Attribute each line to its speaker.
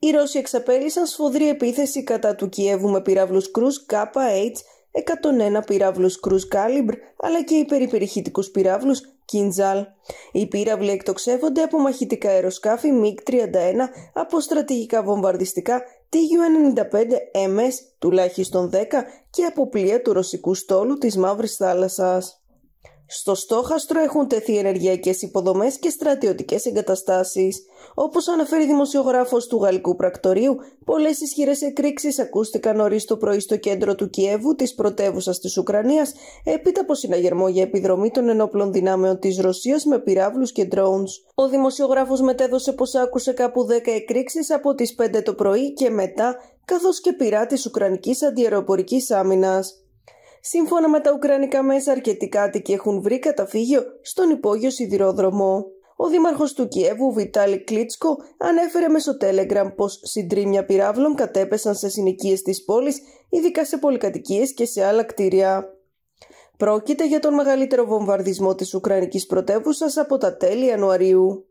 Speaker 1: οι Ρώσοι εξαπέλυσαν σφοδρή επίθεση κατά του Κιέβου με πυράβλους κρούς KH-101 πυράβλους κρούς Κάλιμπρ αλλά και υπερυπηρεχητικούς πυράβλους Κιντζάλ. Οι πύραυλοι εκτοξεύονται από μαχητικά αεροσκάφη MiG-31 από στρατηγικά βομβαρδιστικά TU-95MS τουλάχιστον 10 και από πλοία του ρωσικού στόλου της Μαύρης Θάλασσας. Στο στόχαστρο έχουν τεθεί ενεργειακές υποδομές και στρατιωτικές εγκαταστάσεις. Όπως αναφέρει δημοσιογράφος του Γαλλικού Πρακτορείου, πολλές ισχυρές εκρήξεις ακούστηκαν νωρίς το πρωί στο κέντρο του Κιέβου, της πρωτεύουσα της Ουκρανίας, έπειτα από συναγερμό για επιδρομή των ενόπλων δυνάμεων της Ρωσίας με πυράβλους και ντρόουν. Ο δημοσιογράφος μετέδωσε πως άκουσε κάπου 10 εκρήξεις από τις 5 το πρωί και μετά, καθώς και πειρά της Ουκρανικής Αντιεροπορικής Άμυνας. Σύμφωνα με τα Ουκρανικά μέσα, αρκετοί κάτοικοι έχουν βρει καταφύγιο στον υπόγειο σιδηρόδρομο. Ο δήμαρχος του Κιέβου, Βιτάλη Κλίτσκο, ανέφερε μέσω Telegram πως συντρίμια πυράβλων κατέπεσαν σε συνοικίες της πόλης, ειδικά σε πολυκατοικίες και σε άλλα κτίρια. Πρόκειται για τον μεγαλύτερο βομβαρδισμό της Ουκρανικής πρωτεύουσας από τα τέλη Ιανουαρίου.